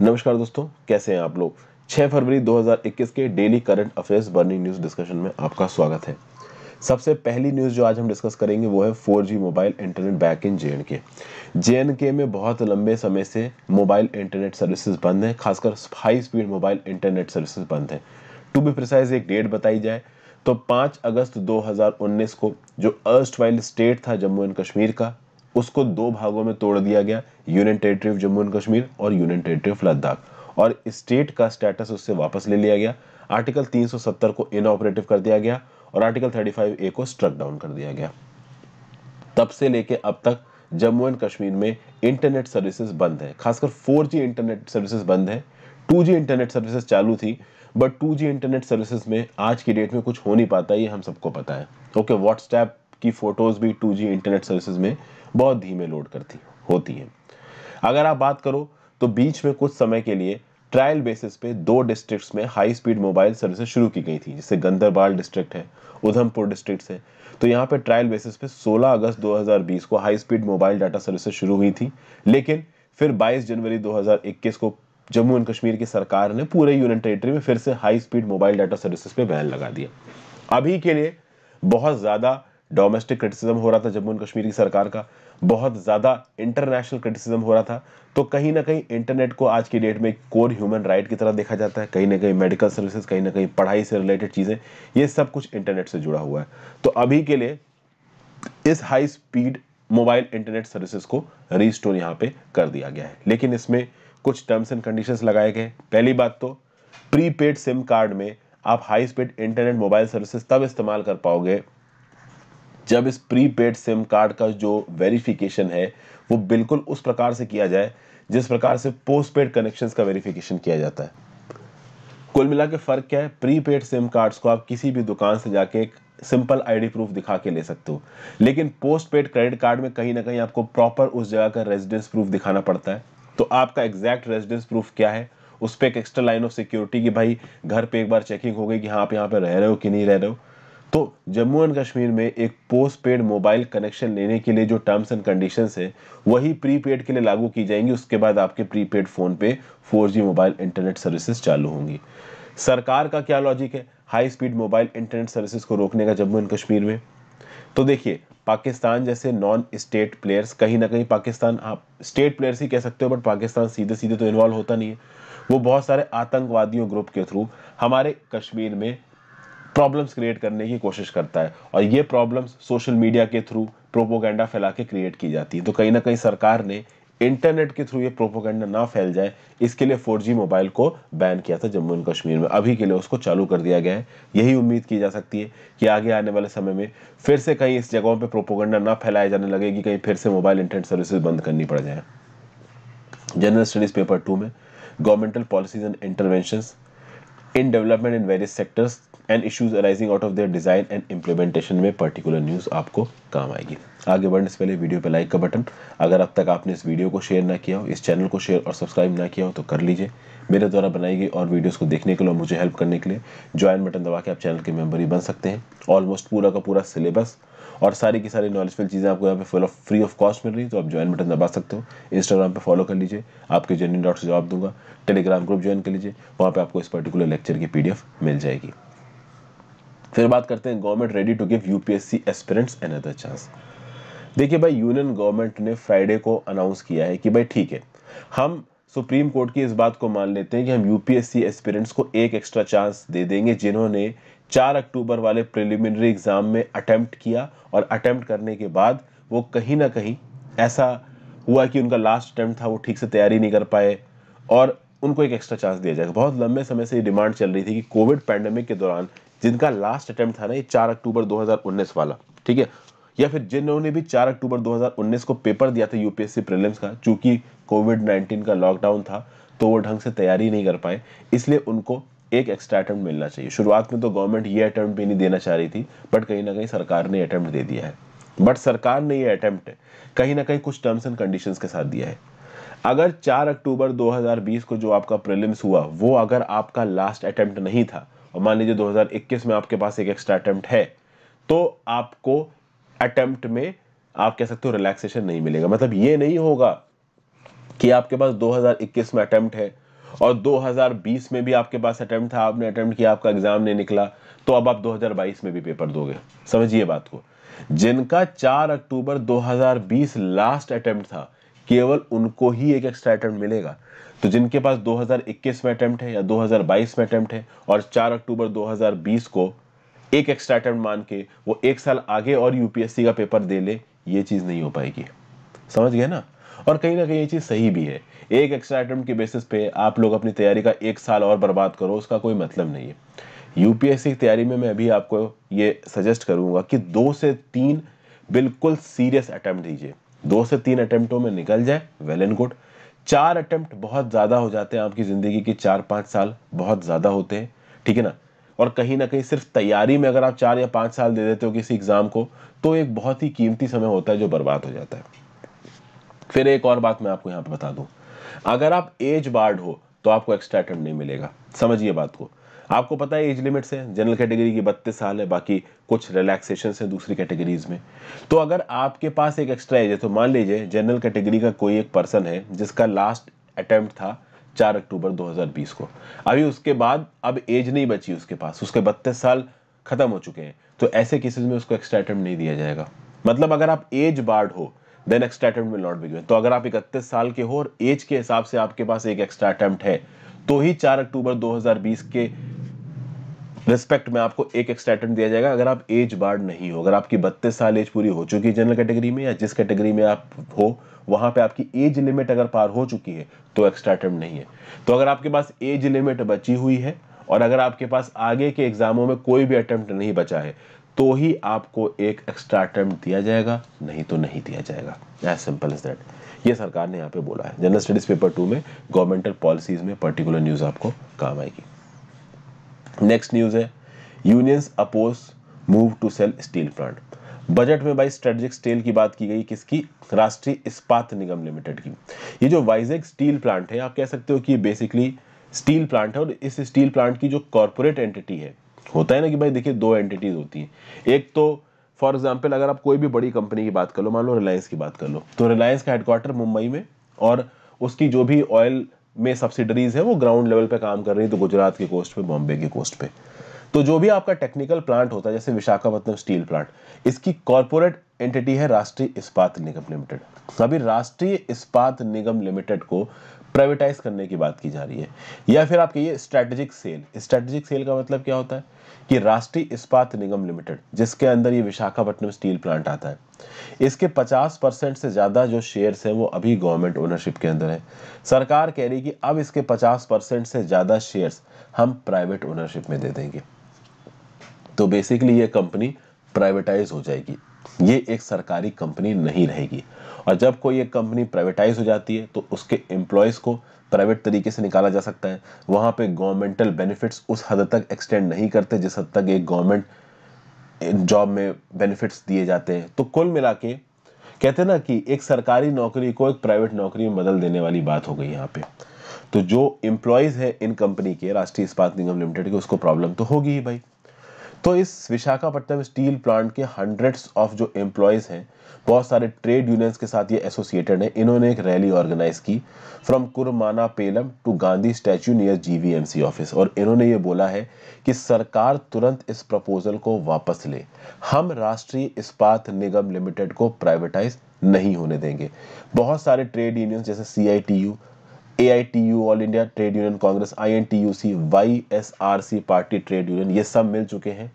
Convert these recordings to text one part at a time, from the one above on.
नमस्कार दोस्तों कैसे हैं आप लोग 6 फरवरी 2021 के daily current affairs burning news discussion में आपका स्वागत है सबसे पहली न्यूज जो आज हम डिस्कस करेंगे वो है 4G mobile internet back in J K J में बहुत लंबे समय से मोबाइल इंटरनेट सर्विसेज बंद है खासकर high speed mobile internet services बंद है टू बी प्रिसाइज एक डेट बताई जाए तो 5 अगस्त 2019 को जो अर्स्ट स्टेट था जम्मू एंड कश्मीर का उसको दो भागों में तोड़ दिया गया union territory of Jammu and Kashmir और यूनियन टेरिटरी ऑफ लद्दाख और स्टेट का स्टेटस उससे वापस ले लिया गया आर्टिकल 370 को इनऑपरेटिव कर दिया गया और आर्टिकल 35 ए को स्ट्रक डाउन कर दिया गया तब से लेके अब तक जम्मू एंड कश्मीर में इंटरनेट सर्विसेज बंद है खासकर 4G इंटरनेट सर्विसेज बंद है 2G इंटरनेट सर्विसेज चालू थी बट 2G इंटरनेट सर्विसेज में आज की डेट में कुछ हो नहीं पाता ये हम सबको पता है ओके व्हाट्सएप की फ़ोटोज़ भी 2G इंटरनेट सर्विसेज में बहुत धीमे लोड करती होती हैं अगर आप बात करो तो बीच में कुछ समय के लिए ट्रायल बेसिस पे दो डिस्ट्रिक्ट्स में हाई स्पीड मोबाइल सर्विसेज शुरू की गई थी जैसे गंदरबाल डिस्ट्रिक्ट है उधमपुर डिस्ट्रिक्ट है तो यहाँ पे ट्रायल बेसिस पे 16 अगस्त 2020 को high speed mobile data services शुरू हुई थी लेकिन फिर 22 जनवरी 2021 को जम्मू एंड कश्मीर की सरकार ने पूरे यूनियन टेरिटरी में फिर से high speed mobile data services पे बैन लगा दिया अभी के लिए बहुत ज़्यादा डोमेस्टिक क्रिटिसिज्म हो रहा था जम्मू एंड कश्मीर की सरकार का बहुत ज़्यादा इंटरनेशनल क्रिटिसिज्म हो रहा था तो कहीं ना कहीं इंटरनेट को आज की डेट में कोर ह्यूमन राइट की तरह देखा जाता है कहीं ना कहीं मेडिकल सर्विसेज कहीं ना कहीं पढ़ाई से रिलेटेड चीज़ें ये सब कुछ इंटरनेट से जुड़ा हुआ है तो अभी के लिए इस high speed mobile internet services को रीस्टोर यहाँ पे कर दिया गया है लेकिन इसमें कुछ टर्म्स एंड कंडीशंस लगाए गए पहली बात तो प्रीपेड सिम कार्ड में आप high speed internet mobile services तब इस्तेमाल कर पाओगे जब इस प्रीपेड सिम कार्ड का जो वेरिफिकेशन है वो बिल्कुल उस प्रकार से किया जाए जिस प्रकार से पोस्ट पेड कनेक्शन का वेरिफिकेशन किया जाता है कुल मिला के फ़र्क क्या है प्रीपेड सिम कार्ड्स को आप किसी भी दुकान से जाके एक सिंपल आईडी प्रूफ दिखा के ले सकते हो लेकिन पोस्ट पेड क्रेडिट कार्ड में कहीं ना कहीं आपको प्रॉपर उस जगह का रेजिडेंस प्रूफ दिखाना पड़ता है तो आपका एग्जैक्ट रेजिडेंस प्रूफ क्या है उस पर एक एक्स्ट्रा लाइन ऑफ सिक्योरिटी की भाई घर पे एक बार चेकिंग हो गई कि हाँ आप यहाँ पे रह रहे हो कि नहीं रह रहे हो तो जम्मू एंड कश्मीर में एक पोस्ट पेड मोबाइल कनेक्शन लेने के लिए जो टर्म्स एंड कंडीशन है वही प्रीपेड के लिए लागू की जाएंगी उसके बाद आपके प्रीपेड फ़ोन पे 4G मोबाइल इंटरनेट सर्विसेज चालू होंगी सरकार का क्या लॉजिक है high speed mobile internet services को रोकने का जम्मू एंड कश्मीर में तो देखिए पाकिस्तान जैसे नॉन स्टेट प्लेयर्स कहीं ना कहीं पाकिस्तान आप स्टेट प्लेयर्स ही कह सकते हो बट पाकिस्तान सीधे सीधे तो इन्वॉल्व होता नहीं है वो बहुत सारे आतंकवादियों ग्रुप के थ्रू हमारे कश्मीर में प्रॉब्लम्स क्रिएट करने की कोशिश करता है और ये प्रॉब्लम्स सोशल मीडिया के थ्रू प्रोपोगेंडा फैला के क्रिएट की जाती है तो कहीं ना कहीं सरकार ने इंटरनेट के थ्रू ये प्रोपोगेंडा ना फैल जाए इसके लिए 4G मोबाइल को बैन किया था जम्मू एंड कश्मीर में अभी के लिए उसको चालू कर दिया गया है यही उम्मीद की जा सकती है कि आगे आने वाले समय में फिर से कहीं इस जगहों पर प्रोपोगेंडा ना फैलाए जाने लगे कि कहीं फिर से मोबाइल इंटरनेट सर्विसेज बंद करनी पड़ जाए जनरल स्टडीज पेपर टू में governmental policies and intervention in development in various sectors and issues arising out of their design and implementation में पर्टिकुलर न्यूज़ आपको काम आएगी आगे बढ़ने से पहले वीडियो पर लाइक का बटन अगर अब तक आपने इस वीडियो को शेयर ना किया हो इस चैनल को शेयर और सब्सक्राइब ना किया हो तो कर लीजिए मेरे द्वारा बनाई गई और वीडियोज़ को देखने के लिए और मुझे हेल्प करने के लिए ज्वाइन बटन दबा के आप चैनल के मेंबर ही बन सकते हैं ऑलमोस्ट पूरा का पूरा सिलेबस और सारी की सारी नॉलेजफुल चीज़ें आपको यहाँ पे फॉलो फ्री ऑफ कॉस्ट मिल रही है तो आप ज्वाइन बटन दबा सकते हो इंस्टाग्राम पे फॉलो कर लीजिए आपके जर्नी डॉट से जॉब दूंगा टेलीग्राम ग्रुप ज्वाइन कर लीजिए वहाँ पर आपको इस पर्टिकुलर लेक्चर की पी मिल जाएगी फिर बात करते हैं government ready to give you P S N chance देखिए भाई यूनियन गवर्नमेंट ने फ्राइडे को अनाउंस किया है कि भाई ठीक है हम सुप्रीम कोर्ट की इस बात को मान लेते हैं कि हम यूपीएससी एस्पिरेंट्स को एक एक्स्ट्रा चांस दे देंगे जिन्होंने चार अक्टूबर वाले प्रिलिमिनरी एग्ज़ाम में अटैम्प्ट किया और अटैम्प्ट करने के बाद वो कहीं ना कहीं ऐसा हुआ कि उनका लास्ट अटैम्प्ट था वो ठीक से तैयारी नहीं कर पाए और उनको एक एक्स्ट्रा चांस दिया जाएगा बहुत लंबे समय से ये डिमांड चल रही थी कि कोविड पैंडेमिक के दौरान जिनका लास्ट अटैम्प्ट था ना ये चार अक्टूबर दो वाला ठीक है या फिर जिन्होंने भी चार अक्टूबर दो को पेपर दिया था यूपीएससी प्रिलियम्स का चूंकि कोविड नाइन्टीन का लॉकडाउन था तो वो ढंग से तैयारी नहीं कर पाए इसलिए उनको एक एक्स्ट्रा अटैम्प्ट मिलना चाहिए शुरुआत में तो गवर्नमेंट ये अटैम्प्ट भी नहीं देना चाह रही थी बट कहीं ना कहीं सरकार ने अटैम्प्ट दे दिया है बट सरकार ने ये अटैम्प्ट कहीं ना कहीं कुछ टर्म्स एंड कंडीशन के साथ दिया है अगर 4 अक्टूबर 2020 को जो आपका प्रिलिम्स हुआ वो अगर आपका लास्ट अटैम्प्ट नहीं था और मान लीजिए 2021 में आपके पास एक एक्स्ट्रा अटैम्प्ट है तो आपको अटैम्प्ट में आप कह सकते हो रिलैक्सेशन नहीं मिलेगा मतलब ये नहीं होगा कि आपके पास 2021 में अटैम्प्ट है और 2020 में भी आपके पास अटैम्प्ट था आपने अटैम्प्ट किया आपका एग्जाम नहीं निकला तो अब आप 2022 में भी पेपर दोगे समझिए बात को जिनका 4 अक्टूबर 2020 लास्ट अटैम्प्ट था केवल उनको ही एक एक्स्ट्रा अटैम्प्ट मिलेगा तो जिनके पास 2021 में अटैम्प्ट है या 2022 में अटैम्प्ट है और 4 अक्टूबर 2020 को एक एक्स्ट्रा अटैम्प्ट मान के वो एक साल आगे और यूपीएससी का पेपर दे ले ये चीज़ नहीं हो पाएगी समझ गए ना और कहीं ना कहीं ये चीज़ सही भी है एक एक्स्ट्रा अटैम्प्ट के बेसिस पे आप लोग अपनी तैयारी का एक साल और बर्बाद करो उसका कोई मतलब नहीं है यूपीएससी की तैयारी में मैं अभी आपको ये सजेस्ट करूँगा कि दो से तीन बिल्कुल सीरियस अटैम्प्ट दीजिए दो से तीन अटैम्प्टों में निकल जाए वेल एंड गुड चार अटैम्प्ट बहुत ज़्यादा हो जाते हैं आपकी ज़िंदगी के चार पाँच साल बहुत ज़्यादा होते हैं ठीक है ना और कहीं ना कहीं सिर्फ तैयारी में अगर आप चार या पाँच साल दे देते हो किसी एग्ज़ाम को तो एक बहुत ही कीमती समय होता है जो बर्बाद हो जाता है फिर एक और बात मैं आपको यहां पर बता दूं अगर आप एज बार्ड हो तो आपको एक्स्ट्रा अटैम्प्ट नहीं मिलेगा समझिए बात को आपको पता है एज लिमिट्स से जनरल कैटेगरी की बत्तीस साल है बाकी कुछ रिलैक्सेशन है दूसरी कैटेगरीज में तो अगर आपके पास एक एक्स्ट्रा एज है तो मान लीजिए जनरल कैटेगरी का कोई एक पर्सन है जिसका लास्ट अटेम्प्ट था चार अक्टूबर 2020 को अभी उसके बाद अब एज नहीं बची उसके पास उसके बत्तीस साल खत्म हो चुके हैं तो ऐसे केसेस में उसको एक्स्ट्रा अटेम्प्ट नहीं दिया जाएगा मतलब अगर आप एज बार्ड हो then extra attempt will not be given तो अगर आप इकतीस साल के हो और एज के हिसाब से आपके पास एक एक्स्ट्रा अटैम्प्ट है तो ही 4 अक्टूबर 2020 के रिस्पेक्ट में आपको एक एक्स्ट्रा अटेम्प्ट दिया जाएगा अगर आप एज बार्ड नहीं हो अगर आपकी बत्तीस साल एज पूरी हो चुकी है जनरल कैटेगरी में या जिस कैटेगरी में आप हो वहां पे आपकी एज लिमिट अगर पार हो चुकी है तो एक्स्ट्रा अटेम्प्ट नहीं है तो अगर आपके पास एज लिमिट बची हुई है और अगर आपके पास आगे के एग्जामों में कोई भी अटेम्प्ट नहीं बचा है तो ही आपको एक एक्स्ट्रा टर्म दिया जाएगा नहीं तो नहीं दिया जाएगा एज सिंपल एज दैट ये सरकार ने यहाँ पे बोला है जनरल स्टडीज पेपर टू में गवर्नमेंटल पॉलिसीज में पर्टिकुलर न्यूज़ आपको काम आएगी नेक्स्ट न्यूज़ है unions oppose move to sell steel plant budget में भाई स्ट्रेटेजिक स्टील की बात की गई किसकी राष्ट्रीय इस्पात निगम लिमिटेड की ये जो वाइजेक स्टील प्लांट है आप कह सकते हो कि ये बेसिकली स्टील प्लांट है और इस स्टील प्लांट की जो कॉरपोरेट एंटिटी है होता है ना कि भाई देखिए दो एंटिटीज होती है एक तो फॉर एग्जाम्पल अगर आप कोई भी बड़ी कंपनी की बात कर लो मान लो रिलायंस की बात कर लो तो रिलायंस का हेडक्वार्टर मुंबई में और उसकी जो भी ऑयल में सब्सिडरीज है वो ग्राउंड लेवल पे काम कर रही है तो गुजरात के कोस्ट पे बॉम्बे के कोस्ट पे तो जो भी आपका टेक्निकल प्लांट होता है जैसे विशाखापट्टनम स्टील प्लांट इसकी कॉरपोरेट एंटिटी है राष्ट्रीय इस्पात निगम लिमिटेड अभी राष्ट्रीय इस्पात निगम लिमिटेड को प्राइवेटाइज करने की बात की जा रही है या फिर आप कहिए स्ट्रैटेजिक सेल स्ट्रैटेजिक सेल का मतलब क्या होता है कि राष्ट्रीय इस्पात निगम लिमिटेड जिसके अंदर ये विशाखापट्टनम स्टील प्लांट आता है इसके 50 परसेंट से ज़्यादा जो शेयर्स हैं वो अभी गवर्नमेंट ओनरशिप के अंदर है सरकार कह रही कि अब इसके 50 परसेंट से ज़्यादा शेयर्स हम प्राइवेट ओनरशिप में दे देंगे तो बेसिकली ये कंपनी प्राइवेटाइज हो जाएगी ये एक सरकारी कंपनी नहीं रहेगी और जब कोई एक कंपनी प्राइवेटाइज हो जाती है तो उसके एम्प्लॉयज़ को प्राइवेट तरीके से निकाला जा सकता है वहाँ पे गवर्नमेंटल बेनिफिट्स उस हद तक एक्सटेंड नहीं करते जिस हद तक एक गवर्नमेंट जॉब में बेनिफिट्स दिए जाते हैं तो कुल मिला के कहते ना कि एक सरकारी नौकरी को एक प्राइवेट नौकरी में बदल देने वाली बात हो गई यहाँ पे तो जो एम्प्लॉयज़ है इन कंपनी के राष्ट्रीय इस्पात निगम लिमिटेड के उसको प्रॉब्लम तो होगी ही भाई तो इस विशाखापट्टनम स्टील प्लांट के हंड्रेड्स ऑफ जो एम्प्लॉयज़ हैं बहुत सारे ट्रेड यूनियंस के साथ ये एसोसिएटेड हैं इन्होंने एक रैली ऑर्गेनाइज की from Kurmannapalem to Gandhi statue near GVMC office और इन्होंने ये बोला है कि सरकार तुरंत इस प्रपोजल को वापस ले हम राष्ट्रीय इस्पात निगम लिमिटेड को प्राइवेटाइज नहीं होने देंगे बहुत सारे ट्रेड यूनियंस जैसे C A I T U all India trade union congress I N T U C Y S R C party trade union ये सब मिल चुके हैं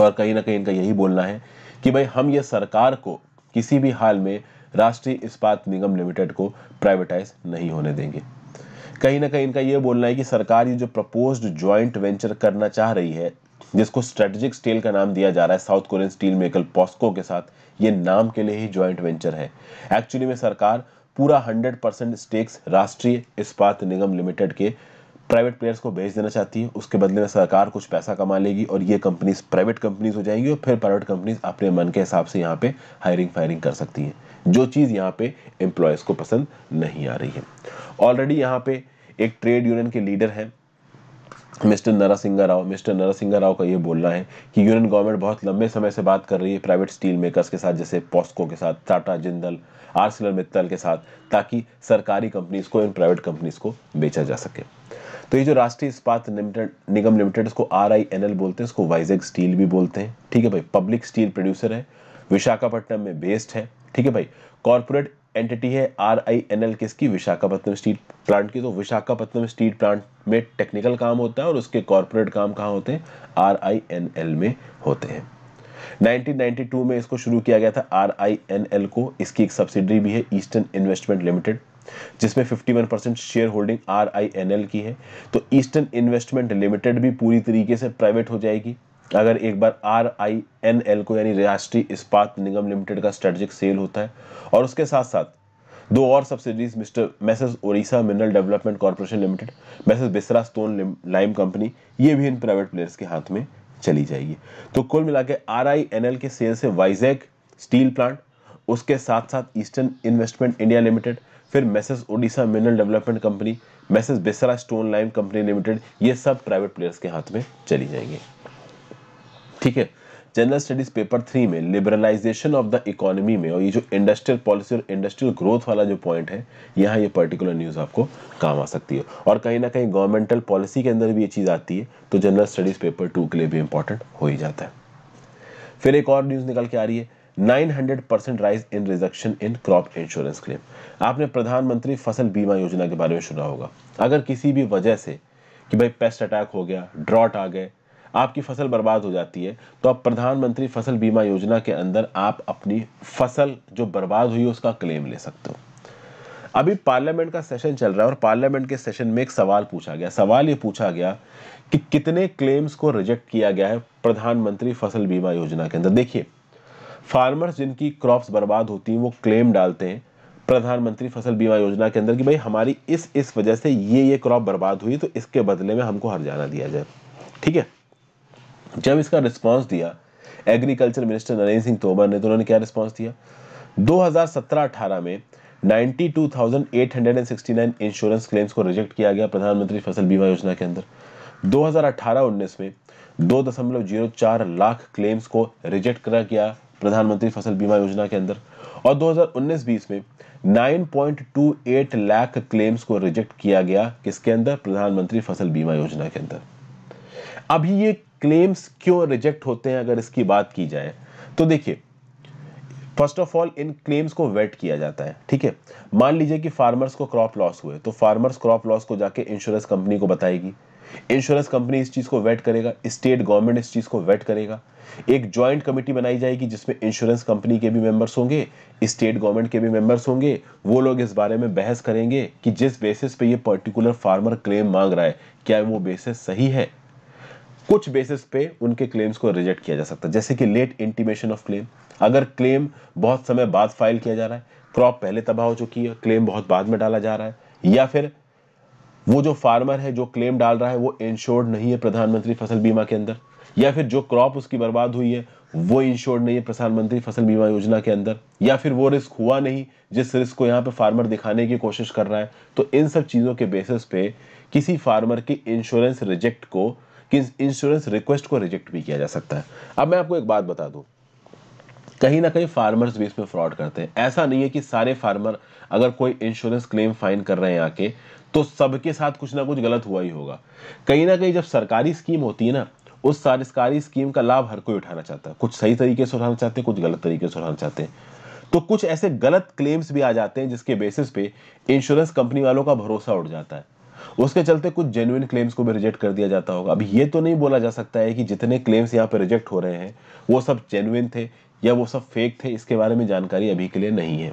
और कहीं ना कहीं इनका यही बोलना है कि भाई हम ये सरकार को किसी भी हाल में राष्ट्रीय इस्पात निगम लिमिटेड को प्राइवेटाइज नहीं होने देंगे कहीं ना कहीं इनका ये बोलना है कि सरकार ये जो प्रपोज्ड ज्वाइंट वेंचर करना चाह रही है जिसको स्ट्रेटेजिक स्टील का नाम दिया जा रहा है South Korean steel maker POSCO के साथ ये नाम के लिए ही ज्वाइंट वेंचर है एक्चुअली में सरकार पूरा 100 percent stakes Rashtriya Ispat Nigam limited के प्राइवेट प्लेयर्स को बेच देना चाहती है उसके बदले में सरकार कुछ पैसा कमा लेगी और ये कंपनीज प्राइवेट कंपनीज हो जाएंगी और फिर प्राइवेट कंपनीज अपने मन के हिसाब से यहाँ पे हायरिंग फायरिंग कर सकती हैं जो चीज़ यहाँ पे एम्प्लॉयज़ को पसंद नहीं आ रही है ऑलरेडी यहाँ पे एक ट्रेड यूनियन के लीडर हैं मिस्टर नरसिंह राव मिस्टर नरसिंह राव का ये बोलना है कि यूनियन गवर्नमेंट बहुत लंबे समय से बात कर रही है प्राइवेट स्टील मेकर्स के साथ जैसे पॉस्को के साथ टाटा जिंदल आर्सलर मित्तल के साथ ताकि सरकारी कंपनीज को इन प्राइवेट कंपनीज को बेचा जा सके तो ये जो राष्ट्रीय इस्पात लिमिटेड निगम लिमिटेड इसको आर आई एन एल बोलते हैं इसको वाइजेक स्टील भी बोलते हैं ठीक है भाई पब्लिक स्टील प्रोड्यूसर है विशाखापट्टनम में बेस्ड है ठीक है भाई कॉरपोरेट एंटिटी है आर आई एन एल किसकी विशाखापट्टनम स्टील प्लांट की तो विशाखापट्टनम स्टील प्लांट में टेक्निकल काम होता है और उसके कॉरपोरेट काम कहाँ होते हैं आर आई एन एल में होते हैं 1992 में इसको शुरू किया गया था आर आई एन एल को इसकी एक सब्सिडरी भी है ईस्टर्न इन्वेस्टमेंट लिमिटेड जिसमें 51 percent share holding R I N L की है तो ईस्टर्न इन्वेस्टमेंट लिमिटेड भी पूरी तरीके से प्राइवेट हो जाएगी अगर एक बार आर आई एन एल को यानी राष्ट्रीय इस्पात निगम लिमिटेड का स्ट्रेटेजिक सेल होता है और उसके साथ साथ दो और subsidies mister messrs Odisha mineral development corporation limited messrs Bisra stone lime company ये भी इन प्राइवेट प्लेयर्स के हाथ में चली जाएगी तो कुल मिला के आर आई एन एल के सेल से वाइजैक स्टील प्लांट उसके साथ साथ ईस्टर्न इन्वेस्टमेंट इंडिया लिमिटेड फिर messrs Odisha mineral development company messrs Bisra stone lime company limited ये सब प्राइवेट प्लेयर्स के हाथ में चली जाएंगे ठीक है जनरल स्टडीज पेपर थ्री में लिबरलाइजेशन ऑफ द इकोनॉमी में और ये जो इंडस्ट्रियल पॉलिसी और इंडस्ट्रियल ग्रोथ वाला जो पॉइंट है यहाँ ये पर्टिकुलर न्यूज़ आपको काम आ सकती है और कहीं ना कहीं गवर्नमेंटल पॉलिसी के अंदर भी ये चीज़ आती है तो जनरल स्टडीज पेपर टू के लिए भी इंपॉर्टेंट हो ही जाता है फिर एक और न्यूज़ निकल के आ रही है 900 percent rise in rejection in crop insurance claim आपने प्रधानमंत्री फसल बीमा योजना के बारे में सुना होगा अगर किसी भी वजह से कि भाई पेस्ट अटैक हो गया ड्रॉट आ गए आपकी फसल बर्बाद हो जाती है तो अब प्रधानमंत्री फसल बीमा योजना के अंदर आप अपनी फसल जो बर्बाद हुई उसका क्लेम ले सकते हो अभी पार्लियामेंट का सेशन चल रहा है और पार्लियामेंट के सेशन में एक सवाल पूछा गया सवाल ये पूछा गया कि कितने क्लेम्स को रिजेक्ट किया गया है प्रधानमंत्री फसल बीमा योजना के अंदर देखिए फार्मर्स जिनकी क्रॉप्स बर्बाद होती हैं वो क्लेम डालते हैं प्रधानमंत्री फसल बीमा योजना के अंदर कि भाई हमारी इस इस वजह से ये ये क्रॉप बर्बाद हुई तो इसके बदले में हमको जाना दिया जाए ठीक है जब इसका रिस्पांस दिया एग्रीकल्चर मिनिस्टर नरेंद्र सिंह तोमर ने तो उन्होंने क्या रिस्पांस दिया 2017-18 में 92,869 इंश्योरेंस क्लेम्स को रिजेक्ट किया गया प्रधानमंत्री फसल बीमा योजना के अंदर 2018-19 में 2.04 लाख क्लेम्स को रिजेक्ट करा गया प्रधानमंत्री फसल बीमा योजना के अंदर और 2019-20 में 9.28 लाख क्लेम्स को रिजेक्ट किया गया किसके अंदर प्रधानमंत्री फसल बीमा योजना के अंदर अभी ये क्लेम्स क्यों रिजेक्ट होते हैं अगर इसकी बात की जाए तो देखिए फर्स्ट ऑफ ऑल इन क्लेम्स को वेट किया जाता है ठीक है मान लीजिए कि फार्मर्स को क्रॉप लॉस हुए तो फार्मर्स क्रॉप लॉस को जाके इंश्योरेंस कंपनी को बताएगी इंश्योरेंस कंपनी इस चीज़ को वेट करेगा स्टेट गवर्नमेंट इस चीज़ को वेट करेगा एक ज्वाइंट कमेटी बनाई जाएगी जिसमें इंश्योरेंस कंपनी के भी मेंबर्स होंगे स्टेट गवर्नमेंट के भी मेंबर्स होंगे वो लोग इस बारे में बहस करेंगे कि जिस बेसिस पे ये पर्टिकुलर फार्मर क्लेम मांग रहा है क्या वो बेसिस सही है कुछ बेसिस पे उनके क्लेम्स को रिजेक्ट किया जा सकता है जैसे कि लेट इंटीमेशन ऑफ क्लेम अगर क्लेम बहुत समय बाद फाइल किया जा रहा है क्रॉप पहले तबाह हो चुकी है क्लेम बहुत बाद में डाला जा रहा है या फिर वो जो फार्मर है जो क्लेम डाल रहा है वो इंश्योर्ड नहीं है प्रधानमंत्री फसल बीमा के अंदर या फिर जो क्रॉप उसकी बर्बाद हुई है वो इंश्योर्ड नहीं है प्रधानमंत्री फसल बीमा योजना के अंदर या फिर वो रिस्क हुआ नहीं जिस रिस्क को यहाँ पे फार्मर दिखाने की कोशिश कर रहा है तो इन सब चीज़ों के बेसिस पे किसी फार्मर के इंश्योरेंस रिजेक्ट को कि इंश्योरेंस रिक्वेस्ट को रिजेक्ट भी किया जा सकता है अब मैं आपको एक बात बता दूं कहीं ना कहीं फार्मर्स भी इसमें फ्रॉड करते हैं ऐसा नहीं है कि सारे फार्मर अगर कोई इंश्योरेंस क्लेम फाइन कर रहे हैं आके तो सबके साथ कुछ ना कुछ गलत हुआ ही होगा कहीं ना कहीं जब सरकारी स्कीम होती है ना उस सरकारी स्कीम का लाभ हर कोई उठाना चाहता है कुछ सही तरीके से उठाना चाहते हैं कुछ गलत तरीके से उठाना चाहते हैं तो कुछ ऐसे गलत क्लेम्स भी आ जाते हैं जिसके बेसिस पे इंश्योरेंस कंपनी वालों का भरोसा उठ जाता है उसके चलते कुछ जेन्युन क्लेम्स को भी रिजेक्ट कर दिया जाता होगा अब ये तो नहीं बोला जा सकता है कि जितने क्लेम्स यहाँ पर रिजेक्ट हो रहे हैं वो सब जेन्युन थे या वो सब फेक थे इसके बारे में जानकारी अभी के लिए नहीं है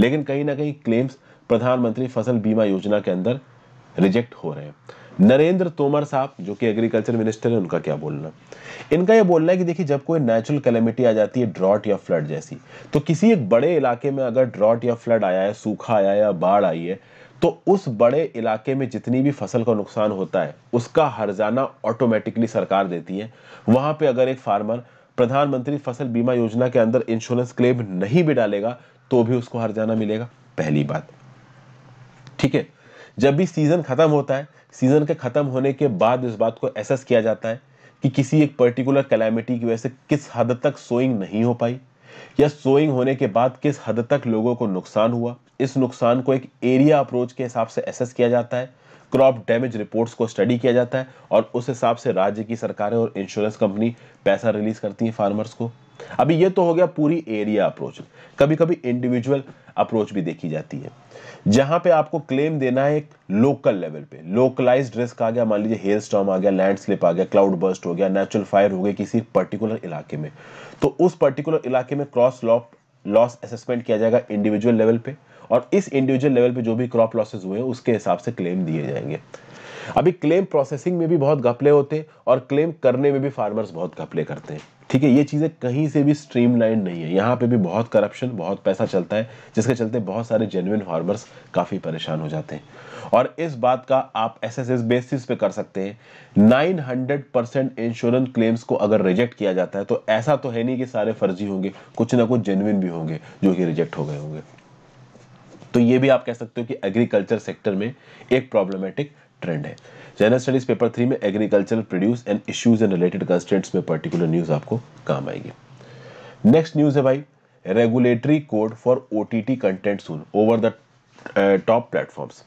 लेकिन कहीं ना कहीं क्लेम्स प्रधानमंत्री फसल बीमा योजना के अंदर रिजेक्ट हो रहे हैं नरेंद्र तोमर साहब जो कि एग्रीकल्चर मिनिस्टर है उनका क्या बोलना इनका ये बोलना है कि देखिए जब कोई नेचुरल कैलेमिटी आ जाती है ड्रॉट या फ्लड जैसी तो किसी एक बड़े इलाके में अगर ड्रॉट या फ्लड आया है सूखा आया है या बाढ़ आई है तो उस बड़े इलाके में जितनी भी फसल का नुकसान होता है उसका हर्जाना ऑटोमेटिकली सरकार देती है वहां पे अगर एक फार्मर प्रधानमंत्री फसल बीमा योजना के अंदर इंश्योरेंस क्लेम नहीं भी डालेगा तो भी उसको हर्जाना मिलेगा पहली बात ठीक है जब भी सीजन खत्म होता है सीजन के खत्म होने के बाद इस बात को एसेस किया जाता है कि किसी एक पर्टिकुलर कैलामिटी की वजह से किस हद तक सोइंग नहीं हो पाई या सोइंग होने के बाद किस हद तक लोगों को नुकसान हुआ इस नुकसान को एक एरिया अप्रोच के हिसाब से एसेस किया जाता है क्रॉप डैमेज रिपोर्ट्स को स्टडी किया जाता है और उस हिसाब से राज्य की सरकारें और इंश्योरेंस कंपनी पैसा रिलीज करती हैं फार्मर्स को अभी ये तो हो गया पूरी एरिया अप्रोच कभी कभी इंडिविजुअल अप्रोच भी देखी जाती है जहां पे आपको क्लेम देना है एक लोकल लेवल पे लोकलाइज रिस्क आ गया मान लीजिए हेल स्टॉम आ गया लैंडस्लिप आ गया क्लाउड बर्स्ट हो गया नेचुरल फायर हो गया किसी पर्टिकुलर इलाके में तो उस पर्टिकुलर इलाके में क्रॉस लॉप लॉस असेसमेंट किया जाएगा इंडिविजुअल लेवल पे और इस इंडिविजुअल लेवल पे जो भी क्रॉप लॉसेज हुए हैं उसके हिसाब से क्लेम दिए जाएंगे अभी क्लेम प्रोसेसिंग में भी बहुत घपले होते हैं और क्लेम करने में भी फार्मर्स बहुत घपले करते हैं ठीक है ये चीज़ें कहीं से भी स्ट्रीमलाइन नहीं है यहाँ पे भी बहुत करप्शन बहुत पैसा चलता है जिसके चलते बहुत सारे जेन्युन फार्मर्स काफ़ी परेशान हो जाते हैं और इस बात का आप एसएसएस बेसिस पे कर सकते हैं 900 परसेंट इंश्योरेंस क्लेम्स को अगर रिजेक्ट किया जाता है तो ऐसा तो है नहीं कि सारे फर्जी होंगे कुछ ना कुछ जेनुइन भी होंगे जो कि रिजेक्ट हो गए होंगे तो ये भी आप कह सकते हो कि एग्रीकल्चर सेक्टर में एक प्रॉब्लमेटिक ट्रेंड है जनरल स्टडीज पेपर थ्री में agriculture produce and issues and related constraints में पर्टिकुलर न्यूज आपको काम आएगी नेक्स्ट न्यूज है भाई regulatory code for O T T content soon over the top platforms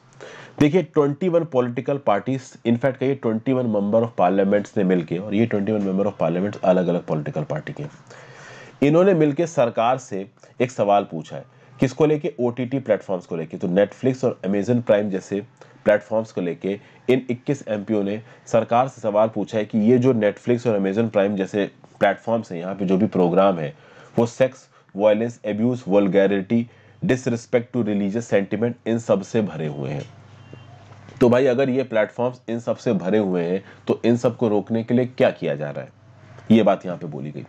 देखिए 21 पॉलिटिकल पार्टीज इनफैक्ट कहिए 21 मेंबर ऑफ पार्लियामेंट्स ने मिलके और ये 21 मेंबर ऑफ पार्लियामेंट्स अलग अलग पॉलिटिकल पार्टी के इन्होंने मिलकर सरकार से एक सवाल पूछा है किसको लेके ओ टी टी प्लेटफॉर्म्स को लेके तो नेटफ्लिक्स और अमेजन प्राइम जैसे प्लेटफॉर्म्स को लेके इन 21 एम ने सरकार से सवाल पूछा है कि ये जो नेटफ्लिक्स और अमेजन प्राइम जैसे प्लेटफॉर्म्स हैं यहाँ पे जो भी प्रोग्राम है वो sex violence abuse vulgarity disrespect to religious sentiment इन सब से भरे हुए हैं तो भाई अगर ये प्लेटफॉर्म्स इन सब से भरे हुए हैं तो इन सब को रोकने के लिए क्या किया जा रहा है ये बात यहाँ पे बोली गई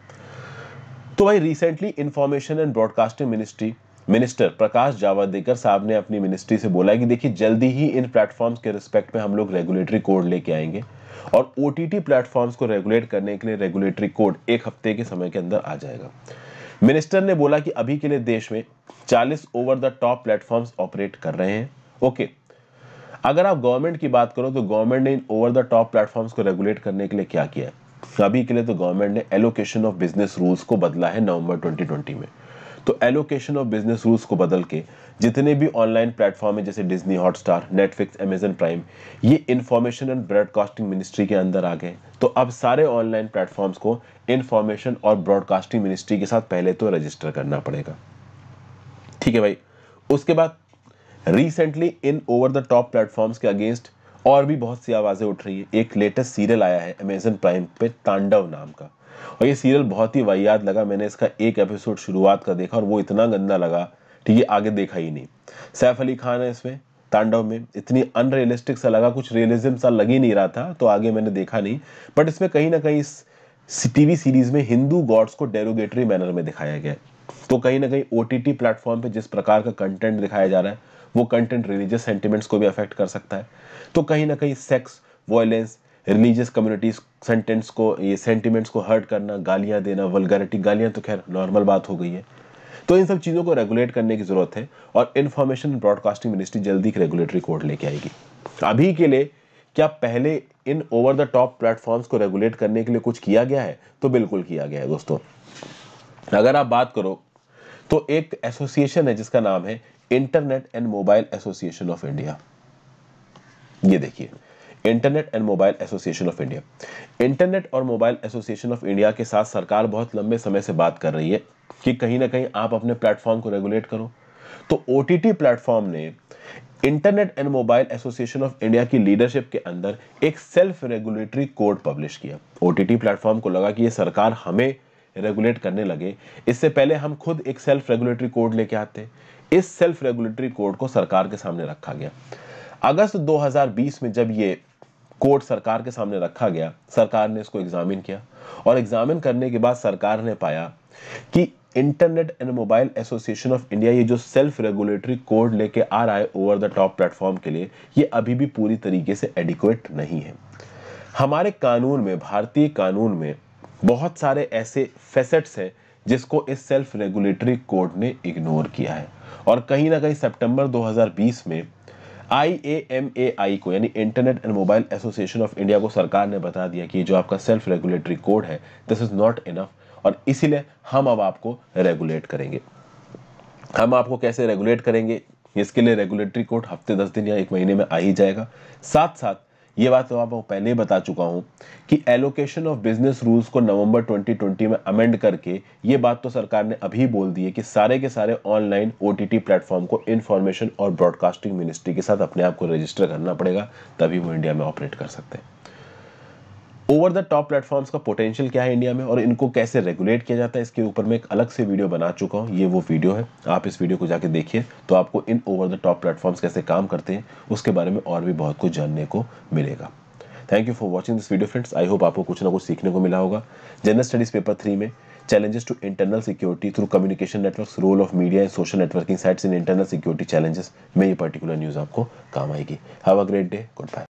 तो भाई recently information and broadcasting ministry minister Prakash Javadekar साहब ने अपनी मिनिस्ट्री से बोला कि देखिए जल्दी ही इन प्लेटफॉर्म्स के रिस्पेक्ट में हम लोग रेगुलेटरी कोड लेके आएंगे और ओ टी प्लेटफॉर्म्स को रेगुलेट करने के लिए रेगुलेटरी कोड एक हफ्ते के समय के अंदर आ जाएगा मिनिस्टर ने बोला कि अभी के लिए देश में 40 over the top platforms operate कर रहे हैं ओके अगर आप गवर्नमेंट की बात करो तो गवर्नमेंट ने इन ओवर द टॉप प्लेटफॉर्म्स को रेगुलेट करने के लिए क्या किया है अभी के लिए तो गवर्नमेंट ने एलोकेशन ऑफ बिजनेस रूल्स को बदला है नवंबर 2020 में तो एलोकेशन ऑफ बिजनेस रूल्स को बदल के जितने भी ऑनलाइन प्लेटफॉर्म है जैसे Disney Hotstar Netflix Amazon Prime ये इन्फॉर्मेशन एंड ब्रॉडकास्टिंग मिनिस्ट्री के अंदर आ गए तो अब सारे ऑनलाइन प्लेटफॉर्म्स को इन्फॉर्मेशन और ब्रॉडकास्टिंग मिनिस्ट्री के साथ पहले तो रजिस्टर करना पड़ेगा ठीक है भाई उसके बाद रिसेंटली इन ओवर द टॉप प्लेटफॉर्म्स के अगेंस्ट और भी बहुत सी आवाज़ें उठ रही है एक लेटेस्ट सीरियल आया है अमेजन प्राइम पे तांडव नाम का और ये सीरियल बहुत ही वाहियात लगा मैंने इसका एक एपिसोड शुरुआत का देखा और वो इतना गंदा लगा ठीक है आगे देखा ही नहीं सैफ अली खान है इसमें तांडव में इतनी अनरियलिस्टिक सा लगा कुछ रियलिज्म सा लग ही नहीं रहा था तो आगे मैंने देखा नहीं बट इसमें कहीं ना कहीं इस टीवी सीरीज में हिंदू गॉड्स को डेरोगेटरी मैनर में दिखाया गया तो कहीं ना कहीं ओ टी प्लेटफॉर्म पर जिस प्रकार का कंटेंट दिखाया जा रहा है वो कंटेंट रिलीजियस सेंटिमेंट्स को भी अफेक्ट कर सकता है तो कहीं ना कहीं sex violence religious communities sentence को ये सेंटिमेंट्स को हर्ट करना गालियां देना वलगरिटी गालियां तो खैर नॉर्मल बात हो गई है तो इन सब चीज़ों को रेगुलेट करने की ज़रूरत है और इन्फॉर्मेशन ब्रॉडकास्टिंग मिनिस्ट्री जल्दी एक रेगुलेटरी कोड लेके आएगी अभी के लिए क्या पहले इन ओवर द टॉप प्लेटफॉर्म्स को रेगुलेट करने के लिए कुछ किया गया है तो बिल्कुल किया गया है दोस्तों अगर आप बात करो तो एक एसोसिएशन है जिसका नाम है internet and mobile association of India ये देखिए internet and mobile association of India internet और मोबाइल एसोसिएशन ऑफ इंडिया के साथ सरकार बहुत लंबे समय से बात कर रही है कि कहीं ना कहीं आप अपने प्लेटफॉर्म को रेगुलेट करो तो ओ टी प्लेटफॉर्म ने internet and mobile association of India की लीडरशिप के अंदर एक सेल्फ रेगुलेटरी कोड पब्लिश किया ओ प्लेटफॉर्म को लगा कि ये सरकार हमें रेगुलेट करने लगे इससे पहले हम खुद एक सेल्फ रेगुलेटरी कोड लेके आते इस सेल्फ रेगुलेटरी कोड को सरकार के सामने रखा गया अगस्त 2020 में जब ये कोर्ट सरकार के सामने रखा गया सरकार ने इसको एग्जामिन किया और एग्जामिन करने के बाद सरकार ने पाया कि internet and mobile association of India ये जो सेल्फ रेगुलेटरी कोड लेके आ रहा है ओवर द टॉप प्लेटफॉर्म के लिए ये अभी भी पूरी तरीके से एडिक्वेट नहीं है हमारे कानून में भारतीय कानून में बहुत सारे ऐसे फेसेट्स हैं जिसको इस सेल्फ रेगुलेटरी कोड ने इग्नोर किया है और कहीं ना कहीं सितंबर 2020 में आई ए ए एम आई को यानी internet and mobile association of India को सरकार ने बता दिया कि जो आपका सेल्फ रेगुलेटरी कोड है दिस इज़ नॉट इनफ और इसीलिए हम अब आपको रेगुलेट करेंगे हम आपको कैसे रेगुलेट करेंगे इसके लिए रेगुलेटरी कोड हफ्ते दस दिन या एक महीने में आ ही जाएगा साथ साथ ये बात तो आपको पहले ही बता चुका हूँ कि एलोकेशन ऑफ बिजनेस रूल्स को नवंबर 2020 में अमेंड करके ये बात तो सरकार ने अभी बोल दी है कि सारे के सारे ऑनलाइन ओ टी प्लेटफॉर्म को इन्फॉर्मेशन और ब्रॉडकास्टिंग मिनिस्ट्री के साथ अपने आप को रजिस्टर करना पड़ेगा तभी वो इंडिया में ऑपरेट कर सकते हैं ओवर द टॉप प्लेटफॉर्म्स का पोटेंशियल क्या है इंडिया में और इनको कैसे रेगुलेट किया जाता है इसके ऊपर मैं एक अलग से वीडियो बना चुका हूँ ये वो वीडियो है आप इस वीडियो को जाके देखिए तो आपको इन ओवर द टॉप प्लेटफॉर्म्स कैसे काम करते हैं उसके बारे में और भी बहुत कुछ जानने को मिलेगा thank you for watching this video friends I hope आपको कुछ ना कुछ सीखने को मिला होगा जनरल स्टडीज पेपर थ्री में challenges to internal security through communication network role of media and social networking sites in internal security challenges में ये पर्टिकुलर न्यूज आपको काम आएगी have a great day good bye